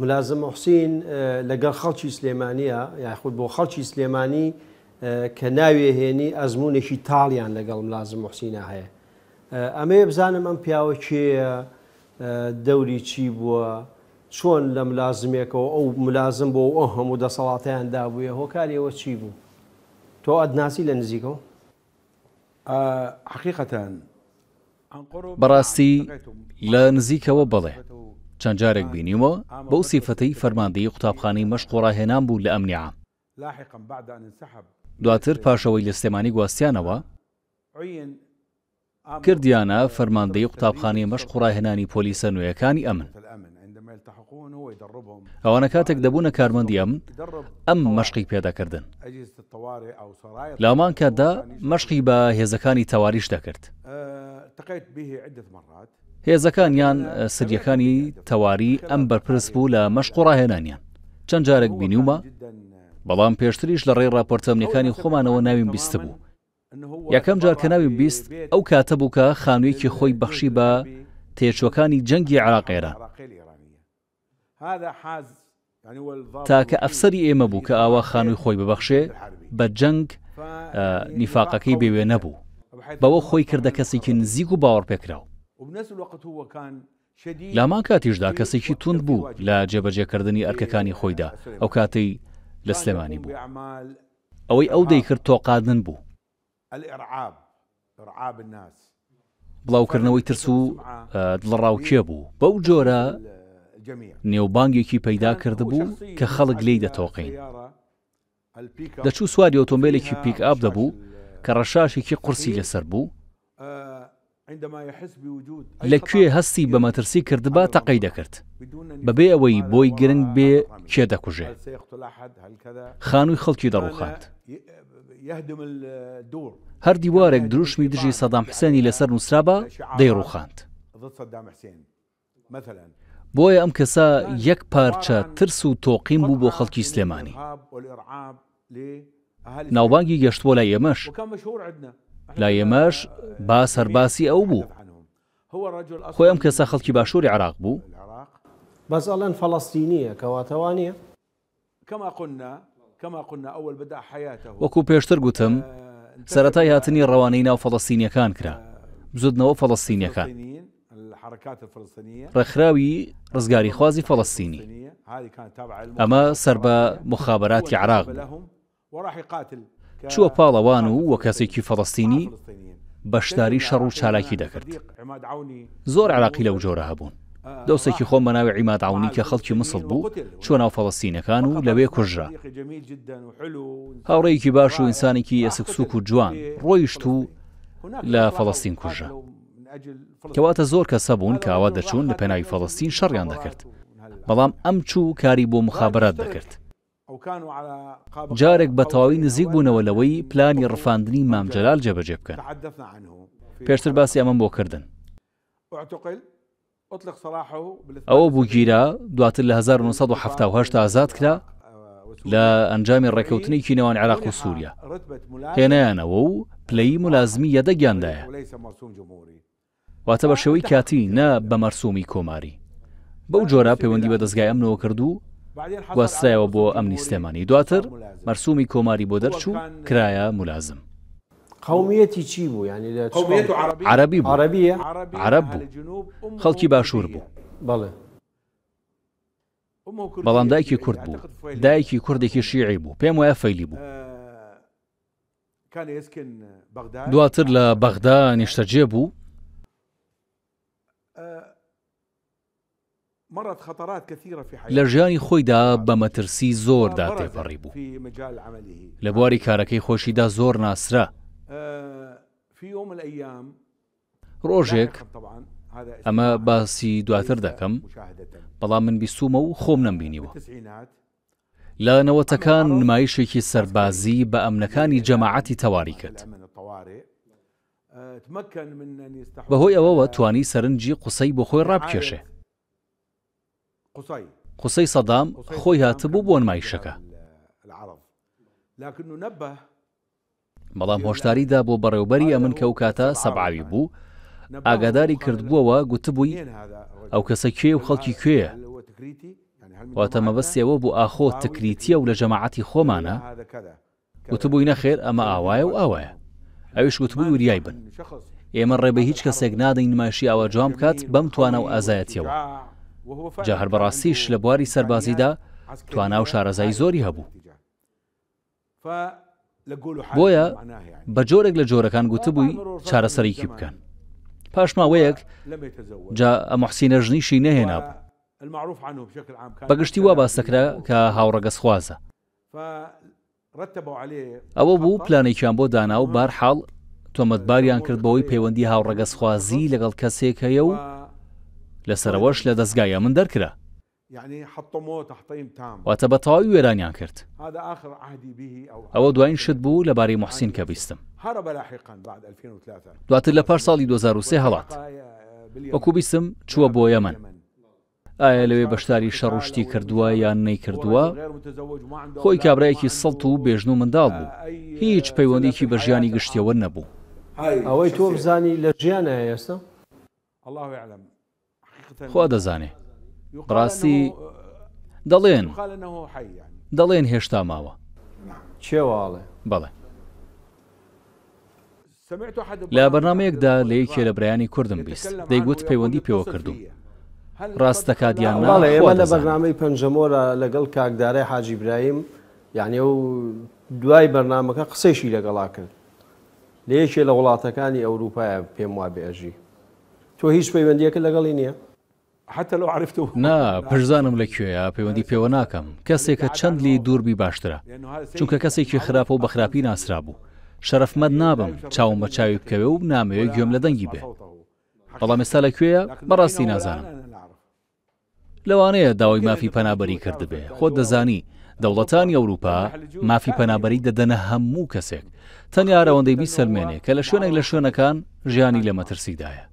ملازم حوسین لەگەڵ خەڵکی سلێمانە یاخود بۆ خەڵکی سلێمانی کە ناوێهێنی ئەزمونێکی تاڵیان لەگەڵ ملازم حوسینە هەیە ئەمەیە بزانم ئەم پیاوە کێە دەوری چی بووە چۆن لە ملازمێکەوە ئەو ملازم بۆ ئەو هەموو دەسەڵاتیاندا بووە هۆکارەوە چی بوو تۆ ئەدناسی لە نزیکەوە حقیقەتان بەڕاستی لە نزیکەوە بڵێ چەند جارێک بینیمەوە بەو سیفەتەی فەرماندەی قوتابخانەی مەشقۆڕاهێنان بوو لە ئەمنیع دواتر پاشەوەی لە سلێمانی گواستیانەوە کردیانە فەرماندەی قوتابخانەی مەش قوڕاهێنانی پۆلیسە نوێیەکانی ئەمن ئەوانە کاتێک دەبوونە کارمەندی ئەم ئەم مەشقی پێداکردن لامان کاتدا مەشقی بە هێزەکانی تەواریش دەکرد هێزەکان یان سریەکانی تەواری ئەم بەرپرس بوو لە مەشقڕاهێنانیان چەند جارێک بینیومە بەڵام پێشتریش لە ڕێ راپۆرتەمنیەکانی خۆمانەوە ناویم بیست بوو یەکەم جارکە ناویم بیست ئەو کاتە بوو کە خانوویەکی خۆی بەخشی بە تێچوەکانی جەنگی عراقێران تاکە ئەفسری ئێمە بوو کە ئاوا خانووی خۆی ببەخشێ بە جەنگ نیفاقەکەی بێوێ نەبوو بەوە خۆی کردە کەسێکی نزیک و باوەڕ پێکراوە لامان کاتیشدا کەسێکی توند بوو لە جێبەجێکردنی ئەرکەکانی خۆیدا ئەو کاتەی لە سلێمانی بوو ئەوەی ئەو دەیکرد تۆقادن بوو بڵاوکردنەوەی ترس و دڵڕاوکێ بوو بەو جۆرە نێوبانگێکی پەیدا کرده بوو کە خەڵک لی دەتۆقین دەچوو سواری ئۆتۆمبیلێکی پیک ئاپ دەبوو کە ڕەشاشێکی قورسی لەسەر بوو لەکوێ هەستی بە مەترسی کردبا تەقەی دەکرد بەبێ ئەوەی بۆی گرنگ بێ کێ دەکوژێ خانووی خەڵکی دەڕوخاند هەر دیوارێک دروشمی دژی سەدام حسێنی لەسەر نووسرابە دەیڕوخاند بۆیە ئەم کەسە یەک پارچە ترس و تۆقیم بوو بۆ خەڵکی سلێمانی ناوبانگی گەشتوە لای ئێمەش لا ئێمەش با سەرباسی ئەو بوو خۆی ئەم کەسە خەڵکی باشووری عراق بوو بەس ئەڵەن فەڵستینیە کەواتەوانە وەکو پێشتر گوتم سەتای هاتنی ڕەوانەی ناو فەڵستینیەکان کرا بزودنەوە فەڵستینیەکان ڕەخراوی ڕزگاری خوازی فەڵستینی ئەمە سەر بە مخابراتی عراق بوو چوە پاڵەوان و وە کەسێکی فەڵستینی بەشداری شەڕ و چالاکی دەکرد زۆر عراقی لەو جۆرە هەبوون دەوسێکی خۆم بە ناوی عیماداونی کە خەڵکی مسڵ بوو چۆ ناو فەڵستینەکان و لەوێ کوژرا هاوڕێیەکی باش و ئینسانێکی ئەسکسوک و جوان ڕۆیشت و لە فەڵستین کوژە کەواتە زۆر کەسە بوون کە ئاوا دەچوون لە پێناوی فەڵستین شەڕیان دەکرد بەڵام ئەم چوو کاری بۆ مخابرات دەکرد جارێک بەتەواوی نزیک بوونەوە لەوەی پلانی ڕفاندنی مامجلال جێبەجێ بکەن پێشتر باسی ئەمەم بۆ کردن ئەوە بووگیرە دواتر لە 1970 ئازاد کرا لە ئەنجامی ڕێکەوتنی کینەوان عراق و سووریا هێنیانەوە و پلەی ملازمی یەدەگیاندایە واتە بە شێوەی کاتی نە بە مەرسومی کۆماری بەو جۆرە پەیوەندی بە دەستگای ئەمنەوە کردو وەسرایەوە بۆ ئەمنی سلێمانی دواتر مەرسومی کۆماری بۆ دەرچوو کرایە ملازم قومیەتی چی بوو ینی عربی عربیە عرب بوو خەڵکی باشوور بوو بەڵێ بەڵام دایکی کورد بوو دایکی کوردێکی شیعی بوو پێم وایە فەیلی بوو دواتر لە بەغدا نیشتەجێ بوو لە ژیانی خۆیدا بە مەترسی زۆردا تێپەڕی بوو لە بواری کارەکەی خۆشیدا زۆر ناسرە ڕۆژێک ئەمە باسی دواتر دەکەم بەڵام من بیسومە و خۆم نمبینیوە لە نەوەتەکان نمایشێکی سەربازی بە ئەمنەکانی جەماعەتی تەواری کرد بەهۆی ئەوەوە توانی سەرنجی قسەی بۆ خۆی ڕابکێشێ قسەی سەدام خۆی هاتبوو بۆ نمایشەکە بەڵام هۆشداریدا بۆ بەڕێوبەری ئەمن کە و کاتە سەبعاوی بوو ئاگاداری کردبووەوە گوتبووی ئەو کەسە کوێ و خەڵکی کوێە واتە مەبەستیەوە بوو ئاخۆ تکریتیە و لە جەماعەتی خۆمانە وتبووی نەخێر ئەمە ئاوایە و ئاوایە ئەوش وتبووی وریای بن ئێمە ڕێبە هیچ کەسێک نادەین نمایشی ئەوە جوام کات بەم توانە و ئازایەتیەوە جا هەر بەڕاستیش لە بواری سەربازیدا تواناو شارەزایی زۆری هەبوو بۆیە بە جۆرێک لە جۆرەکان گوتبووی چارەسەریکی بکەن پاشماوەیەک جا ئەمەحسینە ژنیشی نەهێنا بوو بەگشتی وا باسەکرا کە هاوڕەگەس خوازە ئەوە بوو پلانێکیان بۆ دانا و بارحاڵ تۆمەتباریان کرد بەوەی پەیوەندی هاوڕەگەسخوازی لەگەڵ کەسێکەیە و لەسەرەوەش لە دەستگایە من دەرکرا واتە بە تەواوی وێرانیان کرد ئەوە دوایین شت بوو لەبارەی محسین کە بیستم دواتر لە پار ساڵی 2023 هەڵات وەکو بیسم چووە بۆ یەمەن ئایا لەوێ بەشداری شەڕشتی کردووە یان نەیکردووە خۆی کابراایەکی سەڵت و بێژن و منداڵ بوو هیچ پەیوەندێکی بە ژیانی گشتیەوە نەبوو ئەوەی تۆ بزانی لە ژیانە ئێستا؟ الله يعلم خوا دەزانێ ڕاستی دەڵێن دەڵێن هێشتا ماوە چێواڵێ بەڵێ لە بەرنمەیەکدا لە یەکێ لە برایانی کوردم بیست دەیگوت پەیوەندی پێوە کردو ڕاستەکاتیان ناڵێ ئێمە لە بەرنمەی پەنجەمۆرە لەگەڵ کاکدارای حاجی برایم یعنی ئەو دوای بەرنمەکە قسەیشی لەگەڵا کرد لە یەکێ لە وڵاتەکانی ئەوروپایە پێم وا بێژی تۆ هیچ پەیوەندیەکە لەگەڵی نییە حتى لو عرفته نا پرزانم لەکوێە پەیوەندی پێوە ناکەم کەسێکە چەند لی دووربی باشترە چونکە کەسێکی خراپە و بە خراپی ناسرا بوو شەرفمەد نابم چاوم بە چاوی بکەوێ و نامەوێت گوێم لە دەنگی بێ بەڵام ئێستا لەکوێە بەڕاستی نازانم لەوانەیە داوای مافی پەنابەری کرد بێ خۆت دەزانی دەوڵەتانی ئەوروپا مافی پەنابەری دەدەنە هەموو کەسێک تەنیا ئارەوەندەی بی سەرمێنێ کە لە شوێنێک لە شوێنەکان ژیانی لە مەترسیدایە